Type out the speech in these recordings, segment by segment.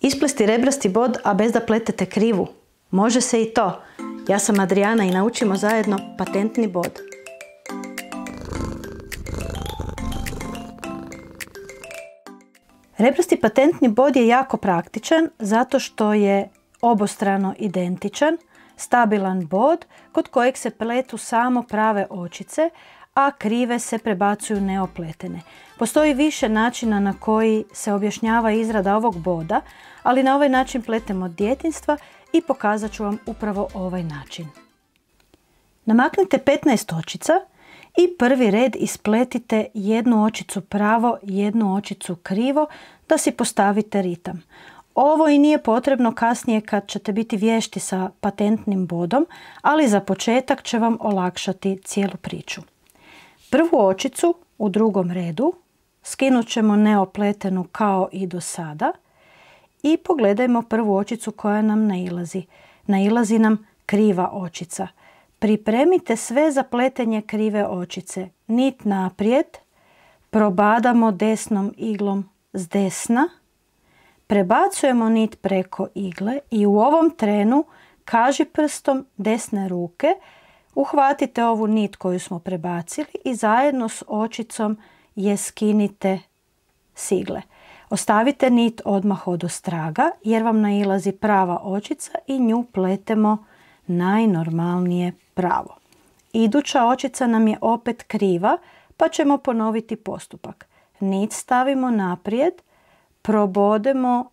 Isplesti rebrasti bod, a bez da pletete krivu. Može se i to. Ja sam Adriana i naučimo zajedno patentni bod. Rebrasti patentni bod je jako praktičan zato što je obostrano identičan, stabilan bod kod kojeg se pletu samo prave očice, a krive se prebacuju neopletene. Postoji više načina na koji se objašnjava izrada ovog boda, ali na ovaj način pletemo od djetinstva i pokazat ću vam upravo ovaj način. Namaknite 15 očica i prvi red ispletite jednu očicu pravo, jednu očicu krivo da si postavite ritam. Ovo i nije potrebno kasnije kad ćete biti vješti sa patentnim bodom, ali za početak će vam olakšati cijelu priču. Prvu očicu u drugom redu skinut ćemo neopletenu kao i do sada i pogledajmo prvu očicu koja nam nailazi. Nailazi nam kriva očica. Pripremite sve za pletenje krive očice. Nit naprijed, probadamo desnom iglom s desna, prebacujemo nit preko igle i u ovom trenu kaži prstom desne ruke Uhvatite ovu nit koju smo prebacili i zajedno s očicom je skinite sigle. Ostavite nit odmah od straga jer vam nailazi prava očica i nju pletemo najnormalnije pravo. Iduća očica nam je opet kriva pa ćemo ponoviti postupak. Nit stavimo naprijed, probodemo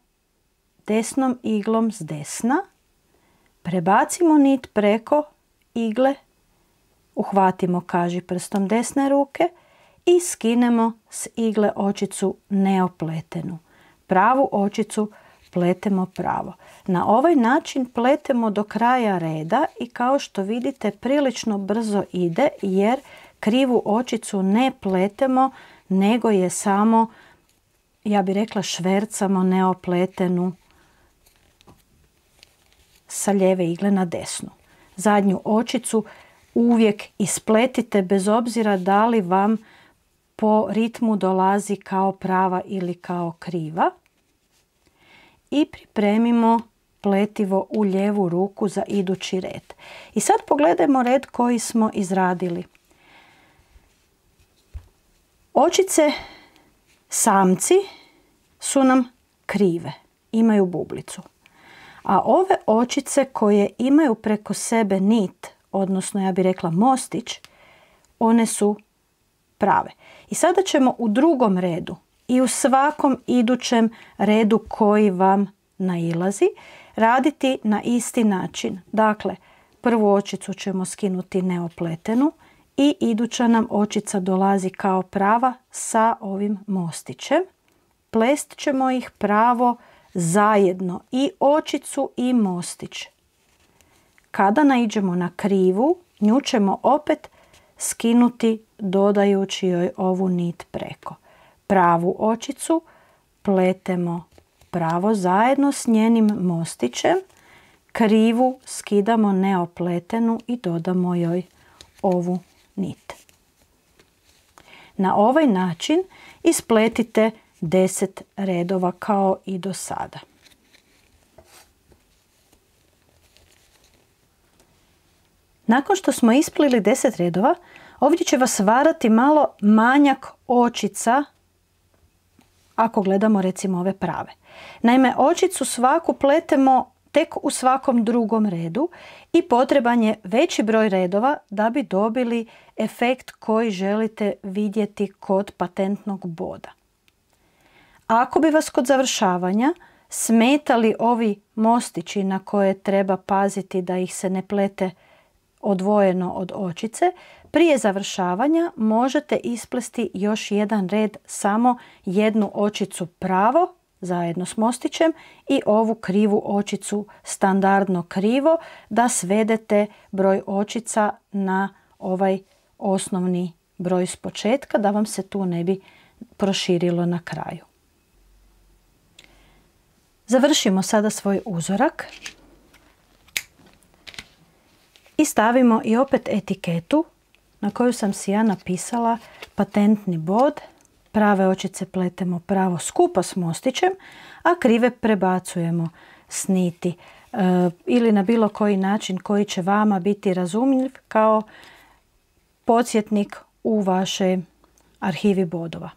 desnom iglom s desna, prebacimo nit preko igle Uhvatimo kaži prstom desne ruke i skinemo s igle očicu neopletenu. Pravu očicu pletemo pravo. Na ovaj način pletemo do kraja reda i kao što vidite prilično brzo ide jer krivu očicu ne pletemo nego je samo, ja bih rekla švercamo neopletenu sa lijeve igle na desnu. Zadnju očicu uvijek ispletite bez obzira da li vam po ritmu dolazi kao prava ili kao kriva. I pripremimo pletivo u lijevu ruku za idući red. I sad pogledajmo red koji smo izradili. Očice samci su nam krive, imaju bublicu. A ove očice koje imaju preko sebe nit odnosno ja bih rekla mostić, one su prave. I sada ćemo u drugom redu i u svakom idućem redu koji vam nailazi raditi na isti način. Dakle, prvu očicu ćemo skinuti neopletenu i iduća nam očica dolazi kao prava sa ovim mostićem. Plest ćemo ih pravo zajedno i očicu i mostić. Kada naiđemo na krivu, nju ćemo opet skinuti dodajući joj ovu nit preko. Pravu očicu pletemo pravo zajedno s njenim mostićem, krivu skidamo neopletenu i dodamo joj ovu nit. Na ovaj način ispletite 10 redova kao i do sada. Nakon što smo isplili 10 redova, ovdje će vas varati malo manjak očica ako gledamo recimo ove prave. Naime, očicu svaku pletemo tek u svakom drugom redu i potreban je veći broj redova da bi dobili efekt koji želite vidjeti kod patentnog boda. Ako bi vas kod završavanja smetali ovi mostići na koje treba paziti da ih se ne plete odvojeno od očice, prije završavanja možete isplesti još jedan red samo jednu očicu pravo zajedno s mostićem i ovu krivu očicu standardno krivo da svedete broj očica na ovaj osnovni broj s početka da vam se tu ne bi proširilo na kraju. Završimo sada svoj uzorak. I stavimo i opet etiketu na koju sam si ja napisala patentni bod. Prave očice pletemo pravo skupa s mostićem, a krive prebacujemo s niti. E, ili na bilo koji način koji će vama biti razumljiv kao podsjetnik u vašoj arhivi bodova.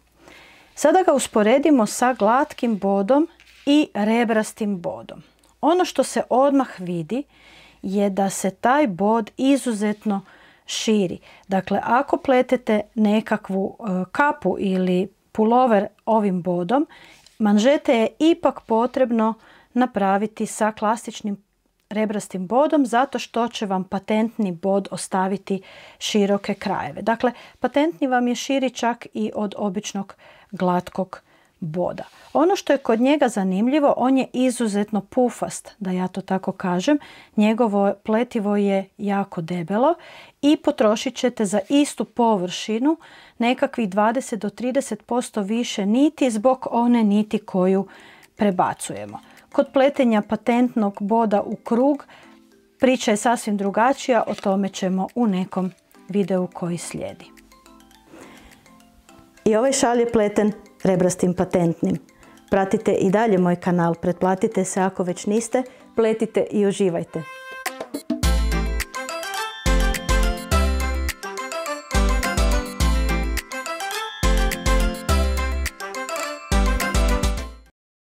Sada ga usporedimo sa glatkim bodom i rebrastim bodom. Ono što se odmah vidi je da se taj bod izuzetno širi. Dakle, ako pletete nekakvu e, kapu ili pulover ovim bodom, manžete je ipak potrebno napraviti sa klasičnim rebrastim bodom zato što će vam patentni bod ostaviti široke krajeve. Dakle, patentni vam je širi čak i od običnog glatkog boda. Ono što je kod njega zanimljivo, on je izuzetno pufast, da ja to tako kažem. Njegovo pletivo je jako debelo i potrošit ćete za istu površinu nekakvih 20 do 30% više niti zbog one niti koju prebacujemo. Kod pletenja patentnog boda u krug priča je sasvim drugačija, o tome ćemo u nekom videu koji slijedi. I ovaj šal je pleten rebrastim patentnim. Pratite i dalje moj kanal, pretplatite se ako već niste, pletite i uživajte.